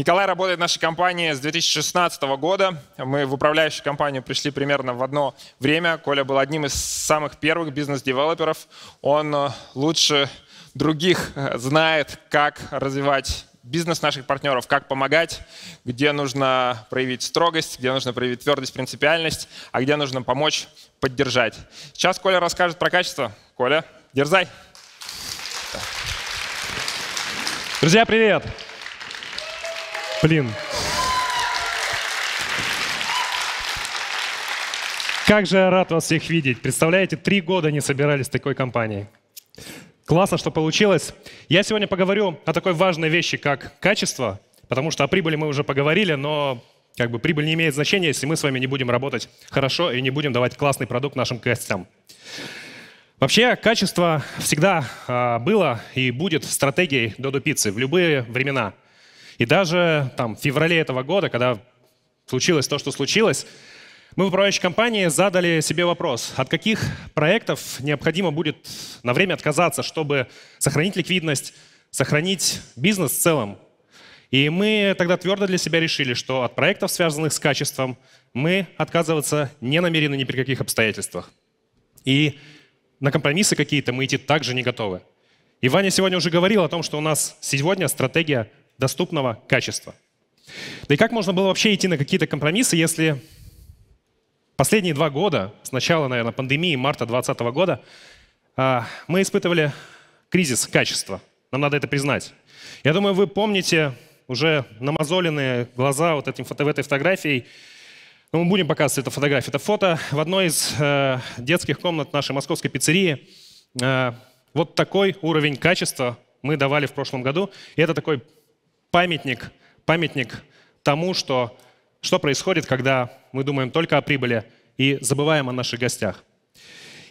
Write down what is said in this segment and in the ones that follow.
Николай работает в нашей компании с 2016 года. Мы в управляющую компанию пришли примерно в одно время. Коля был одним из самых первых бизнес-девелоперов. Он э, лучше других э, знает, как развивать бизнес наших партнеров, как помогать, где нужно проявить строгость, где нужно проявить твердость, принципиальность, а где нужно помочь, поддержать. Сейчас Коля расскажет про качество. Коля, дерзай. Друзья, привет! Блин. Как же я рад вас всех видеть. Представляете, три года не собирались в такой компании. Классно, что получилось. Я сегодня поговорю о такой важной вещи, как качество, потому что о прибыли мы уже поговорили, но как бы прибыль не имеет значения, если мы с вами не будем работать хорошо и не будем давать классный продукт нашим гостям. Вообще, качество всегда а, было и будет стратегией Додо Пиццы в любые времена – и даже там, в феврале этого года, когда случилось то, что случилось, мы в управляющей компании задали себе вопрос, от каких проектов необходимо будет на время отказаться, чтобы сохранить ликвидность, сохранить бизнес в целом. И мы тогда твердо для себя решили, что от проектов, связанных с качеством, мы отказываться не намерены ни при каких обстоятельствах. И на компромиссы какие-то мы идти также не готовы. И Ваня сегодня уже говорил о том, что у нас сегодня стратегия доступного качества. Да и как можно было вообще идти на какие-то компромиссы, если последние два года, с начала, наверное, пандемии марта 2020 года, а, мы испытывали кризис качества. Нам надо это признать. Я думаю, вы помните уже намазоленные глаза вот этим, фото этой фотографией. Но ну, мы будем показывать эту фотографию. Это фото в одной из э, детских комнат нашей московской пиццерии. Э, вот такой уровень качества мы давали в прошлом году. И это такой памятник, памятник тому, что, что происходит, когда мы думаем только о прибыли и забываем о наших гостях.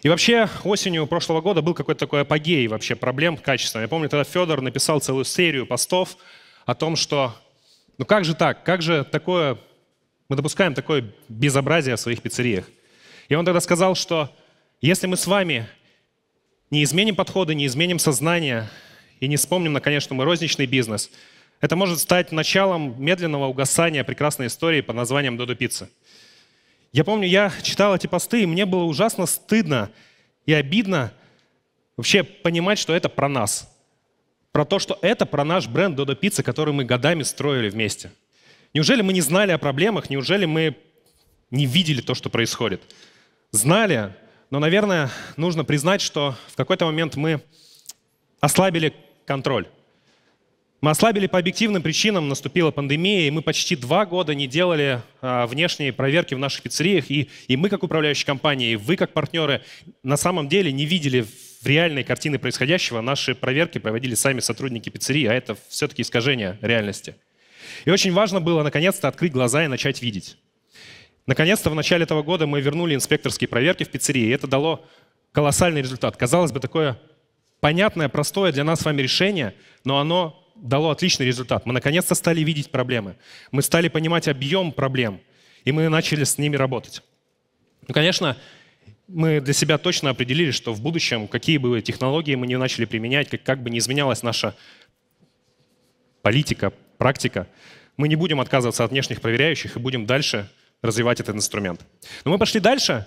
И вообще осенью прошлого года был какой-то такой апогей вообще проблем качества. Я помню, тогда Федор написал целую серию постов о том, что ну как же так, как же такое, мы допускаем такое безобразие в своих пиццериях. И он тогда сказал, что если мы с вами не изменим подходы, не изменим сознание и не вспомним, наконец, что мы розничный бизнес – это может стать началом медленного угасания прекрасной истории под названием «Додо пицца. Я помню, я читал эти посты, и мне было ужасно стыдно и обидно вообще понимать, что это про нас. Про то, что это про наш бренд «Додо пицца, который мы годами строили вместе. Неужели мы не знали о проблемах? Неужели мы не видели то, что происходит? Знали, но, наверное, нужно признать, что в какой-то момент мы ослабили контроль. Мы ослабили по объективным причинам, наступила пандемия, и мы почти два года не делали а, внешние проверки в наших пиццериях, и, и мы как управляющие компании, и вы как партнеры на самом деле не видели в реальной картины происходящего. Наши проверки проводили сами сотрудники пиццерии, а это все-таки искажение реальности. И очень важно было наконец-то открыть глаза и начать видеть. Наконец-то в начале этого года мы вернули инспекторские проверки в пиццерии, и это дало колоссальный результат. Казалось бы, такое понятное, простое для нас с вами решение, но оно дало отличный результат. Мы наконец-то стали видеть проблемы. Мы стали понимать объем проблем, и мы начали с ними работать. Ну, конечно, мы для себя точно определили, что в будущем, какие бы технологии мы не начали применять, как, как бы не изменялась наша политика, практика, мы не будем отказываться от внешних проверяющих и будем дальше развивать этот инструмент. Но мы пошли дальше.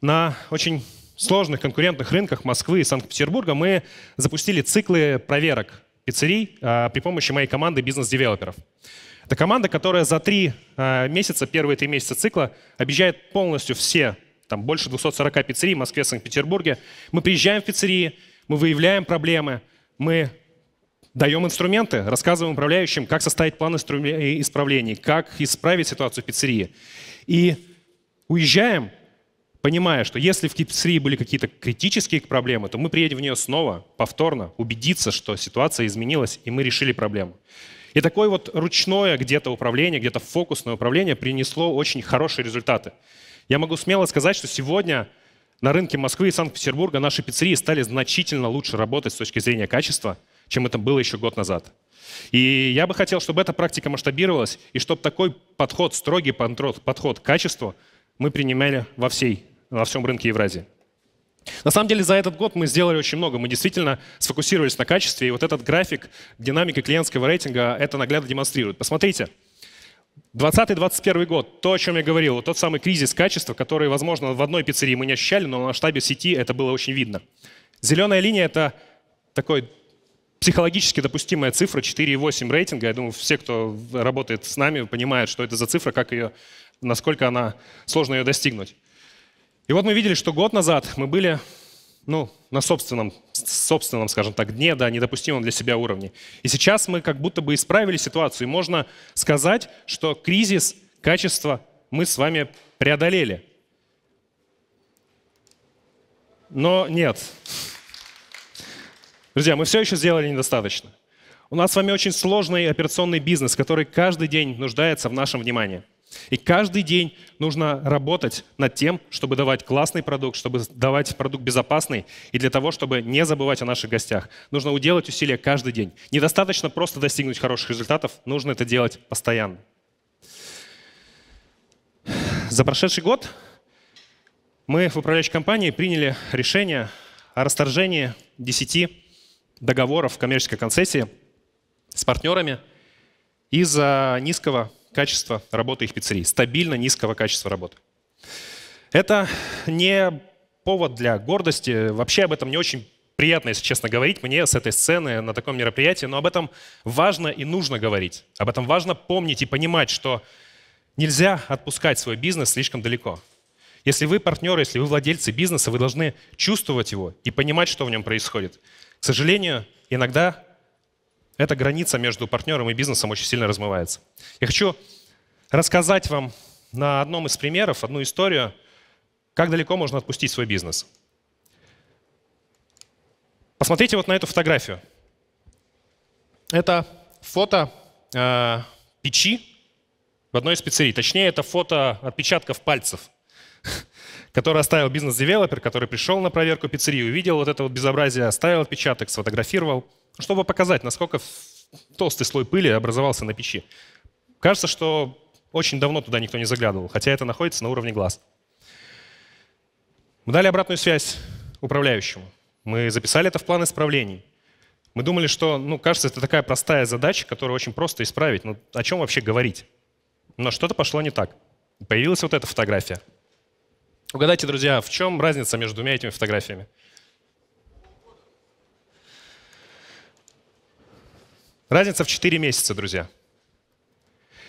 На очень сложных конкурентных рынках Москвы и Санкт-Петербурга мы запустили циклы проверок пиццерий а, при помощи моей команды бизнес-девелоперов. Это команда, которая за три а, месяца, первые три месяца цикла, объезжает полностью все, там больше 240 пиццерий в Москве, Санкт-Петербурге. Мы приезжаем в пиццерии, мы выявляем проблемы, мы даем инструменты, рассказываем управляющим, как составить план э, исправлений, как исправить ситуацию в пиццерии. И уезжаем понимая, что если в Кипсрии были какие-то критические проблемы, то мы приедем в нее снова, повторно, убедиться, что ситуация изменилась, и мы решили проблему. И такое вот ручное где-то управление, где-то фокусное управление принесло очень хорошие результаты. Я могу смело сказать, что сегодня на рынке Москвы и Санкт-Петербурга наши пиццерии стали значительно лучше работать с точки зрения качества, чем это было еще год назад. И я бы хотел, чтобы эта практика масштабировалась, и чтобы такой подход, строгий подход к качеству мы принимали во всей на всем рынке Евразии. На самом деле за этот год мы сделали очень много. Мы действительно сфокусировались на качестве, и вот этот график динамики клиентского рейтинга это наглядно демонстрирует. Посмотрите, 2020-2021 год, то, о чем я говорил, тот самый кризис качества, который, возможно, в одной пиццерии мы не ощущали, но на масштабе сети это было очень видно. Зеленая линия — это такой психологически допустимая цифра 4,8 рейтинга. Я думаю, все, кто работает с нами, понимают, что это за цифра, как ее, насколько она сложно ее достигнуть. И вот мы видели, что год назад мы были ну, на собственном, собственном, скажем так, дне, да, недопустимом для себя уровне. И сейчас мы как будто бы исправили ситуацию. И можно сказать, что кризис качества мы с вами преодолели. Но нет. Друзья, мы все еще сделали недостаточно. У нас с вами очень сложный операционный бизнес, который каждый день нуждается в нашем внимании. И каждый день нужно работать над тем, чтобы давать классный продукт, чтобы давать продукт безопасный, и для того, чтобы не забывать о наших гостях. Нужно уделать усилия каждый день. Недостаточно просто достигнуть хороших результатов, нужно это делать постоянно. За прошедший год мы в управляющей компании приняли решение о расторжении 10 договоров коммерческой концессии с партнерами из-за низкого качество работы их пиццерий, стабильно низкого качества работы. Это не повод для гордости, вообще об этом не очень приятно, если честно, говорить мне с этой сцены на таком мероприятии, но об этом важно и нужно говорить. Об этом важно помнить и понимать, что нельзя отпускать свой бизнес слишком далеко. Если вы партнеры, если вы владельцы бизнеса, вы должны чувствовать его и понимать, что в нем происходит. К сожалению, иногда эта граница между партнером и бизнесом очень сильно размывается. Я хочу рассказать вам на одном из примеров одну историю, как далеко можно отпустить свой бизнес. Посмотрите вот на эту фотографию. Это фото э, печи в одной из пиццерий. Точнее, это фото отпечатков пальцев – который оставил бизнес-девелопер, который пришел на проверку пиццерии, увидел вот это вот безобразие, оставил отпечаток, сфотографировал, чтобы показать, насколько толстый слой пыли образовался на печи. Кажется, что очень давно туда никто не заглядывал, хотя это находится на уровне глаз. Мы дали обратную связь управляющему. Мы записали это в план исправлений. Мы думали, что, ну, кажется, это такая простая задача, которую очень просто исправить. Ну, о чем вообще говорить? Но что-то пошло не так. Появилась вот эта фотография. Угадайте, друзья, в чем разница между двумя этими фотографиями? Разница в 4 месяца, друзья.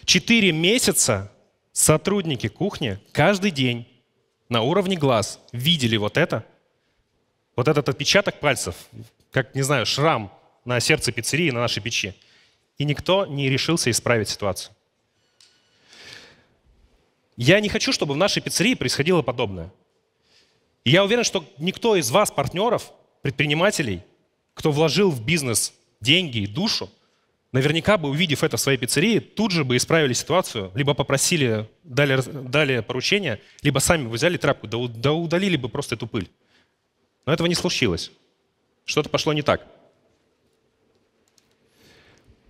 4 месяца сотрудники кухни каждый день на уровне глаз видели вот это, вот этот отпечаток пальцев, как, не знаю, шрам на сердце пиццерии, на нашей печи. И никто не решился исправить ситуацию. Я не хочу, чтобы в нашей пиццерии происходило подобное. И я уверен, что никто из вас, партнеров, предпринимателей, кто вложил в бизнес деньги и душу, наверняка бы, увидев это в своей пиццерии, тут же бы исправили ситуацию, либо попросили, дали, дали поручение, либо сами бы взяли тряпку, да, да удалили бы просто эту пыль. Но этого не случилось. Что-то пошло не так.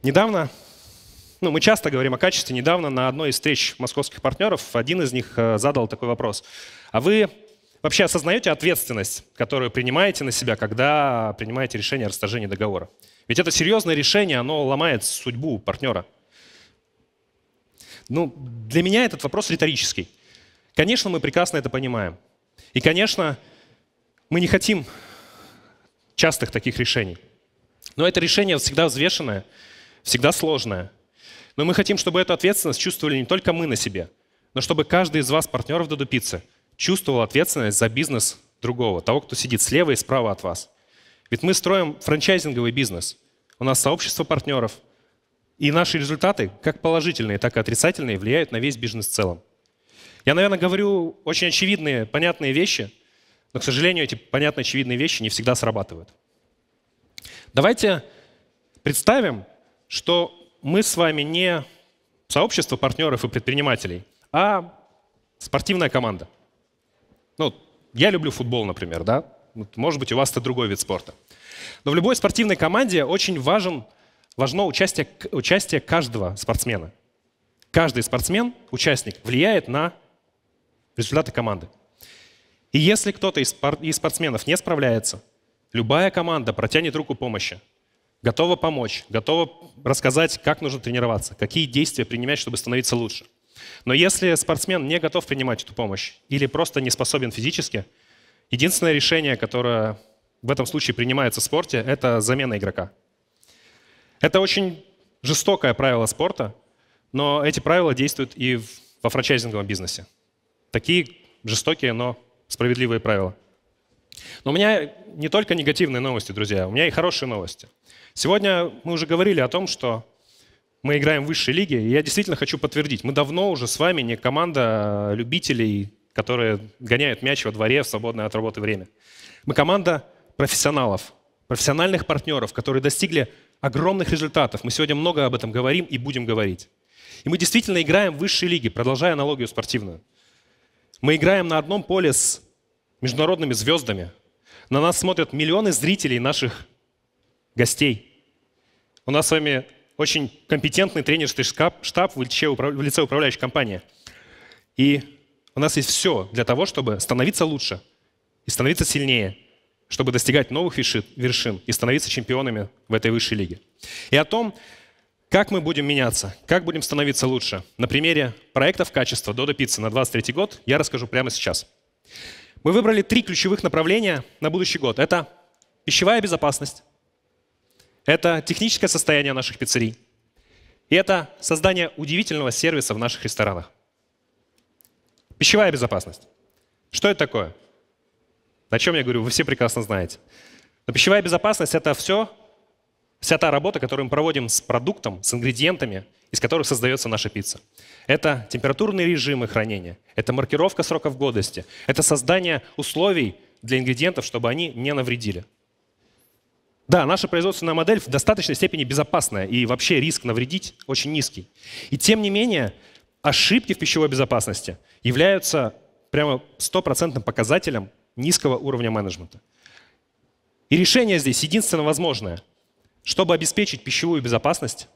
Недавно ну, мы часто говорим о качестве. Недавно на одной из встреч московских партнеров один из них э, задал такой вопрос. А вы вообще осознаете ответственность, которую принимаете на себя, когда принимаете решение о расторжении договора? Ведь это серьезное решение, оно ломает судьбу партнера. Ну, для меня этот вопрос риторический. Конечно, мы прекрасно это понимаем. И, конечно, мы не хотим частых таких решений. Но это решение всегда взвешенное, всегда сложное – но мы хотим, чтобы эту ответственность чувствовали не только мы на себе, но чтобы каждый из вас, партнеров Дуду Пиццы, чувствовал ответственность за бизнес другого, того, кто сидит слева и справа от вас. Ведь мы строим франчайзинговый бизнес. У нас сообщество партнеров. И наши результаты, как положительные, так и отрицательные, влияют на весь бизнес в целом. Я, наверное, говорю очень очевидные, понятные вещи, но, к сожалению, эти понятные, очевидные вещи не всегда срабатывают. Давайте представим, что мы с вами не сообщество партнеров и предпринимателей, а спортивная команда. Ну, я люблю футбол, например, да? Может быть, у вас это другой вид спорта. Но в любой спортивной команде очень важен, важно участие, участие каждого спортсмена. Каждый спортсмен, участник, влияет на результаты команды. И если кто-то из спортсменов не справляется, любая команда протянет руку помощи – готова помочь, готова рассказать, как нужно тренироваться, какие действия принимать, чтобы становиться лучше. Но если спортсмен не готов принимать эту помощь или просто не способен физически, единственное решение, которое в этом случае принимается в спорте, это замена игрока. Это очень жестокое правило спорта, но эти правила действуют и во франчайзинговом бизнесе. Такие жестокие, но справедливые правила. Но у меня не только негативные новости, друзья, у меня и хорошие новости. Сегодня мы уже говорили о том, что мы играем в высшей лиге, и я действительно хочу подтвердить, мы давно уже с вами не команда а любителей, которые гоняют мяч во дворе в свободное от работы время. Мы команда профессионалов, профессиональных партнеров, которые достигли огромных результатов. Мы сегодня много об этом говорим и будем говорить. И мы действительно играем в высшей лиге, продолжая аналогию спортивную. Мы играем на одном поле с международными звездами. На нас смотрят миллионы зрителей наших гостей. У нас с вами очень компетентный тренерский штаб, в, лице, в лице управляющей компании. И у нас есть все для того, чтобы становиться лучше и становиться сильнее, чтобы достигать новых вершин и становиться чемпионами в этой высшей лиге. И о том, как мы будем меняться, как будем становиться лучше. На примере проектов качества Дода Pizza на 23 год я расскажу прямо сейчас мы выбрали три ключевых направления на будущий год. Это пищевая безопасность, это техническое состояние наших пиццерий и это создание удивительного сервиса в наших ресторанах. Пищевая безопасность. Что это такое? На чем я говорю, вы все прекрасно знаете. Но пищевая безопасность — это все, Вся та работа, которую мы проводим с продуктом, с ингредиентами, из которых создается наша пицца. Это температурные режимы хранения, это маркировка сроков годности, это создание условий для ингредиентов, чтобы они не навредили. Да, наша производственная модель в достаточной степени безопасная, и вообще риск навредить очень низкий. И тем не менее, ошибки в пищевой безопасности являются прямо стопроцентным показателем низкого уровня менеджмента. И решение здесь единственно возможное — чтобы обеспечить пищевую безопасность,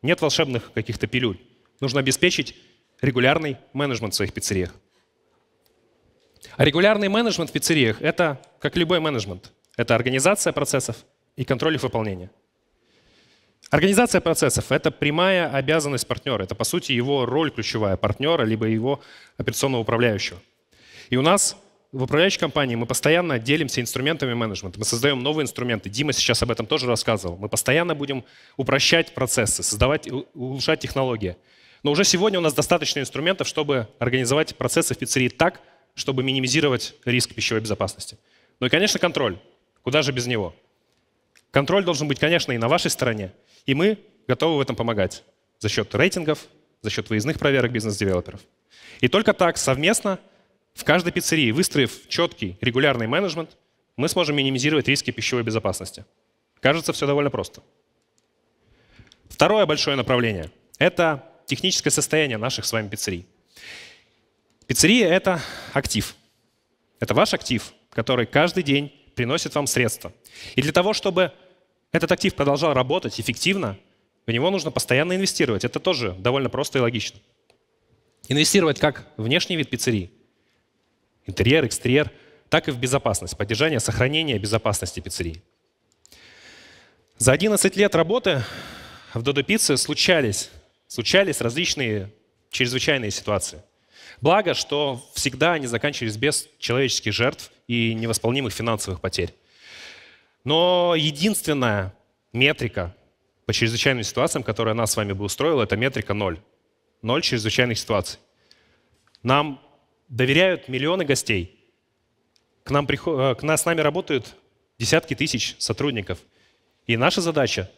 нет волшебных каких-то пилюль. Нужно обеспечить регулярный менеджмент в своих пиццериях. А регулярный менеджмент в пиццериях — это, как любой менеджмент, это организация процессов и контроль их выполнения. Организация процессов — это прямая обязанность партнера. Это, по сути, его роль ключевая партнера, либо его операционного управляющего. И у нас в управляющей компании мы постоянно делимся инструментами менеджмента. Мы создаем новые инструменты. Дима сейчас об этом тоже рассказывал. Мы постоянно будем упрощать процессы, создавать, улучшать технологии. Но уже сегодня у нас достаточно инструментов, чтобы организовать процессы в пиццерии так, чтобы минимизировать риск пищевой безопасности. Ну и, конечно, контроль. Куда же без него? Контроль должен быть, конечно, и на вашей стороне. И мы готовы в этом помогать за счет рейтингов, за счет выездных проверок бизнес-девелоперов. И только так совместно – в каждой пиццерии, выстроив четкий регулярный менеджмент, мы сможем минимизировать риски пищевой безопасности. Кажется, все довольно просто. Второе большое направление — это техническое состояние наших с вами пиццерий. Пиццерия — это актив. Это ваш актив, который каждый день приносит вам средства. И для того, чтобы этот актив продолжал работать эффективно, в него нужно постоянно инвестировать. Это тоже довольно просто и логично. Инвестировать как внешний вид пиццерии — интерьер, экстерьер, так и в безопасность, поддержание, сохранение безопасности пиццерии. За 11 лет работы в Додо Пицце случались, случались различные чрезвычайные ситуации. Благо, что всегда они заканчивались без человеческих жертв и невосполнимых финансовых потерь. Но единственная метрика по чрезвычайным ситуациям, которая нас с вами бы устроила, это метрика ноль. Ноль чрезвычайных ситуаций. Нам доверяют миллионы гостей. К нам, приход... Э, к нас с нами работают десятки тысяч сотрудников. И наша задача,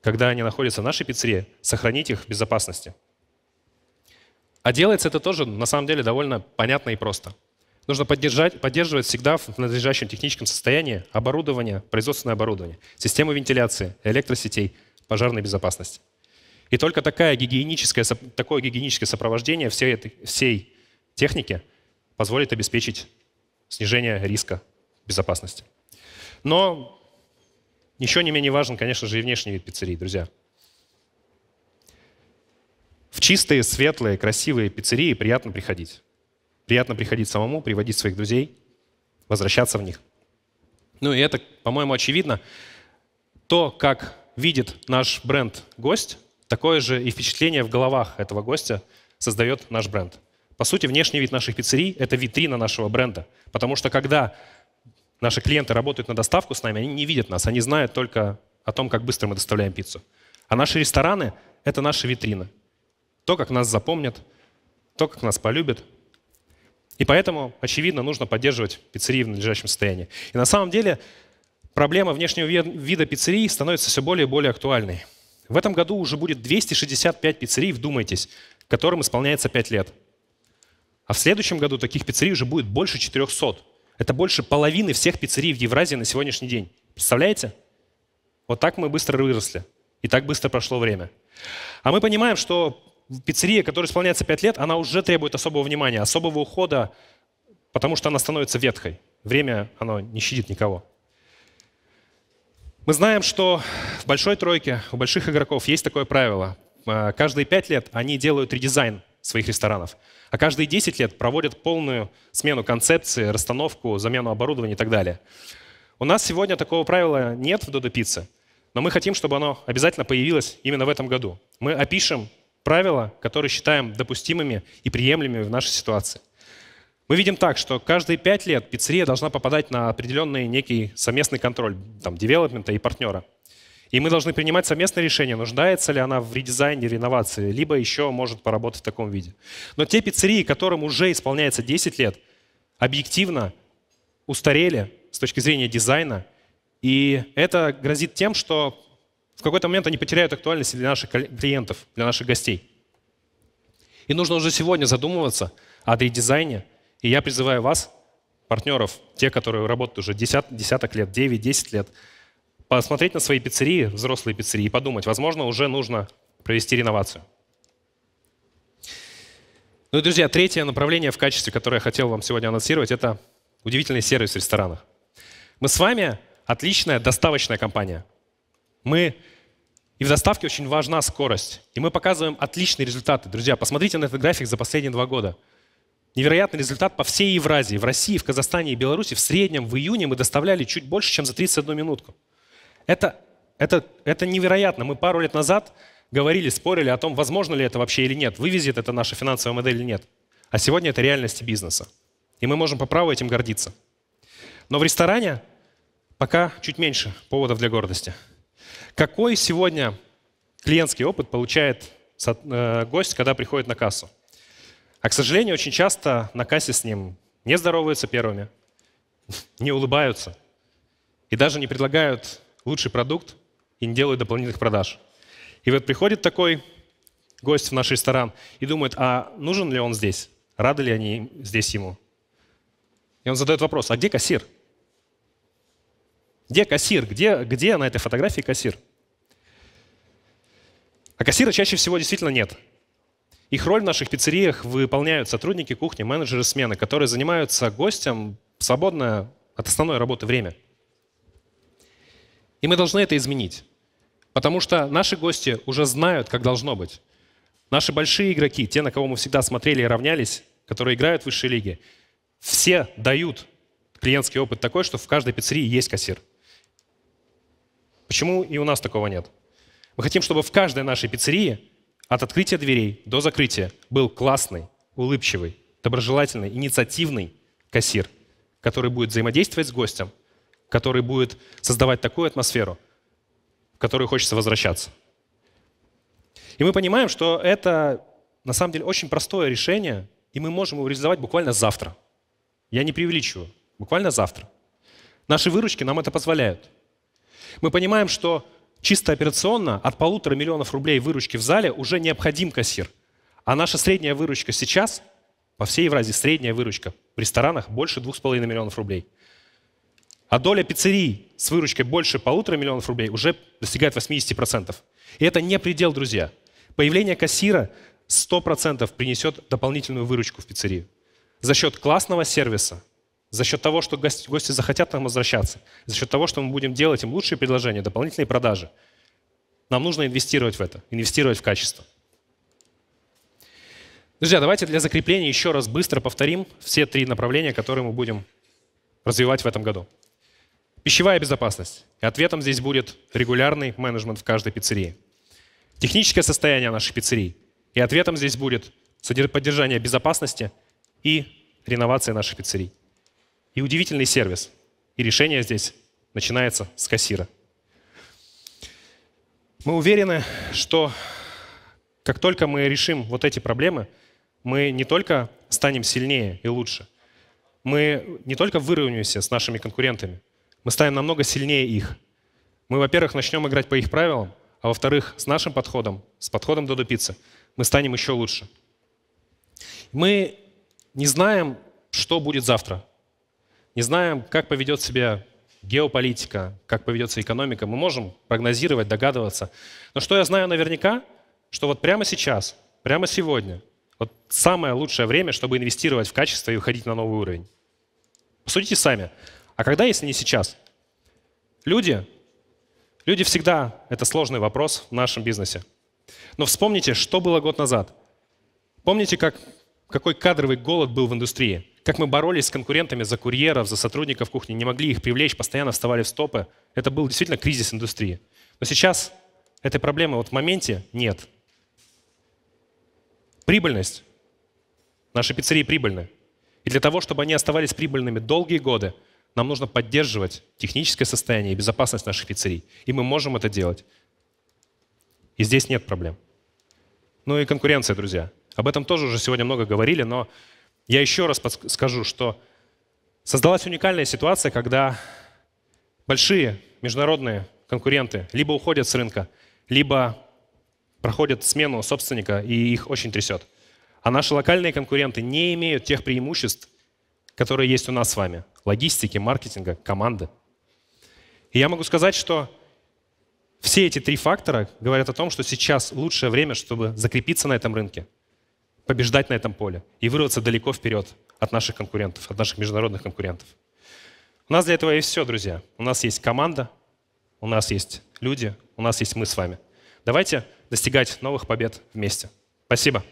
когда они находятся в нашей пиццерии, сохранить их в безопасности. А делается это тоже, на самом деле, довольно понятно и просто. Нужно поддержать, поддерживать всегда в надлежащем техническом состоянии оборудование, производственное оборудование, систему вентиляции, электросетей, пожарной безопасности. И только такая гигиеническое, такое гигиеническое сопровождение всей, этой, всей техники – позволит обеспечить снижение риска безопасности. Но ничего не менее важен, конечно же, и внешний вид пиццерии, друзья. В чистые, светлые, красивые пиццерии приятно приходить. Приятно приходить самому, приводить своих друзей, возвращаться в них. Ну и это, по-моему, очевидно. То, как видит наш бренд гость, такое же и впечатление в головах этого гостя создает наш бренд – по сути, внешний вид наших пиццерий – это витрина нашего бренда. Потому что когда наши клиенты работают на доставку с нами, они не видят нас, они знают только о том, как быстро мы доставляем пиццу. А наши рестораны – это наша витрина. То, как нас запомнят, то, как нас полюбят. И поэтому, очевидно, нужно поддерживать пиццерии в надлежащем состоянии. И на самом деле проблема внешнего вида пиццерии становится все более и более актуальной. В этом году уже будет 265 пиццерий, вдумайтесь, которым исполняется 5 лет – а в следующем году таких пиццерий уже будет больше 400. Это больше половины всех пиццерий в Евразии на сегодняшний день. Представляете? Вот так мы быстро выросли. И так быстро прошло время. А мы понимаем, что пиццерия, которая исполняется 5 лет, она уже требует особого внимания, особого ухода, потому что она становится ветхой. Время, оно не щадит никого. Мы знаем, что в большой тройке, у больших игроков есть такое правило. Э, каждые 5 лет они делают редизайн своих ресторанов. А каждые 10 лет проводят полную смену концепции, расстановку, замену оборудования и так далее. У нас сегодня такого правила нет в Додо Пицце, но мы хотим, чтобы оно обязательно появилось именно в этом году. Мы опишем правила, которые считаем допустимыми и приемлемыми в нашей ситуации. Мы видим так, что каждые пять лет пиццерия должна попадать на определенный некий совместный контроль там, девелопмента и партнера – и мы должны принимать совместное решение, нуждается ли она в редизайне, реновации, либо еще может поработать в таком виде. Но те пиццерии, которым уже исполняется 10 лет, объективно устарели с точки зрения дизайна, и это грозит тем, что в какой-то момент они потеряют актуальность для наших клиентов, для наших гостей. И нужно уже сегодня задумываться о редизайне. И я призываю вас, партнеров, те, которые работают уже десят, десяток лет, 9-10 лет, посмотреть на свои пиццерии, взрослые пиццерии, и подумать, возможно, уже нужно провести реновацию. Ну и, друзья, третье направление в качестве, которое я хотел вам сегодня анонсировать, это удивительный сервис в ресторанах. Мы с вами отличная доставочная компания. Мы и в доставке очень важна скорость. И мы показываем отличные результаты. Друзья, посмотрите на этот график за последние два года. Невероятный результат по всей Евразии. В России, в Казахстане и Беларуси в среднем в июне мы доставляли чуть больше, чем за 31 минутку. Это, это, это невероятно. Мы пару лет назад говорили, спорили о том, возможно ли это вообще или нет, вывезет это наша финансовая модель или нет. А сегодня это реальность бизнеса. И мы можем по праву этим гордиться. Но в ресторане пока чуть меньше поводов для гордости. Какой сегодня клиентский опыт получает э, гость, когда приходит на кассу? А, к сожалению, очень часто на кассе с ним не здороваются первыми, не улыбаются и даже не предлагают лучший продукт и не делают дополнительных продаж. И вот приходит такой гость в наш ресторан и думает, а нужен ли он здесь? Рады ли они здесь ему? И он задает вопрос, а где кассир? Где кассир? Где, где на этой фотографии кассир? А кассира чаще всего действительно нет. Их роль в наших пиццериях выполняют сотрудники кухни, менеджеры смены, которые занимаются гостем свободное от основной работы время – и мы должны это изменить. Потому что наши гости уже знают, как должно быть. Наши большие игроки, те, на кого мы всегда смотрели и равнялись, которые играют в высшей лиге, все дают клиентский опыт такой, что в каждой пиццерии есть кассир. Почему и у нас такого нет? Мы хотим, чтобы в каждой нашей пиццерии от открытия дверей до закрытия был классный, улыбчивый, доброжелательный, инициативный кассир, который будет взаимодействовать с гостем, который будет создавать такую атмосферу, в которую хочется возвращаться. И мы понимаем, что это на самом деле очень простое решение, и мы можем его реализовать буквально завтра. Я не преувеличиваю, буквально завтра. Наши выручки нам это позволяют. Мы понимаем, что чисто операционно от полутора миллионов рублей выручки в зале уже необходим кассир. А наша средняя выручка сейчас, по всей Евразии средняя выручка в ресторанах больше двух с половиной миллионов рублей – а доля пиццерий с выручкой больше полутора миллионов рублей уже достигает 80%. И это не предел, друзья. Появление кассира 100% принесет дополнительную выручку в пиццерию. За счет классного сервиса, за счет того, что гости захотят нам возвращаться, за счет того, что мы будем делать им лучшие предложения, дополнительные продажи. Нам нужно инвестировать в это, инвестировать в качество. Друзья, давайте для закрепления еще раз быстро повторим все три направления, которые мы будем развивать в этом году. Пищевая безопасность. И Ответом здесь будет регулярный менеджмент в каждой пиццерии. Техническое состояние наших пиццерий. И ответом здесь будет поддержание безопасности и реновация наших пиццерий. И удивительный сервис. И решение здесь начинается с кассира. Мы уверены, что как только мы решим вот эти проблемы, мы не только станем сильнее и лучше, мы не только выровняемся с нашими конкурентами, мы станем намного сильнее их. Мы, во-первых, начнем играть по их правилам, а во-вторых, с нашим подходом, с подходом до Пиццы, мы станем еще лучше. Мы не знаем, что будет завтра. Не знаем, как поведет себя геополитика, как поведется экономика. Мы можем прогнозировать, догадываться. Но что я знаю наверняка, что вот прямо сейчас, прямо сегодня, вот самое лучшее время, чтобы инвестировать в качество и выходить на новый уровень. Посудите сами. А когда, если не сейчас? Люди, люди всегда, это сложный вопрос в нашем бизнесе. Но вспомните, что было год назад. Помните, как, какой кадровый голод был в индустрии? Как мы боролись с конкурентами за курьеров, за сотрудников кухни, не могли их привлечь, постоянно вставали в стопы. Это был действительно кризис индустрии. Но сейчас этой проблемы вот в моменте нет. Прибыльность. Наши пиццерии прибыльны. И для того, чтобы они оставались прибыльными долгие годы – нам нужно поддерживать техническое состояние и безопасность наших пиццерий. И мы можем это делать. И здесь нет проблем. Ну и конкуренция, друзья. Об этом тоже уже сегодня много говорили, но я еще раз скажу, что создалась уникальная ситуация, когда большие международные конкуренты либо уходят с рынка, либо проходят смену собственника, и их очень трясет. А наши локальные конкуренты не имеют тех преимуществ, которые есть у нас с вами логистики, маркетинга, команды. И я могу сказать, что все эти три фактора говорят о том, что сейчас лучшее время, чтобы закрепиться на этом рынке, побеждать на этом поле и вырваться далеко вперед от наших конкурентов, от наших международных конкурентов. У нас для этого есть все, друзья. У нас есть команда, у нас есть люди, у нас есть мы с вами. Давайте достигать новых побед вместе. Спасибо.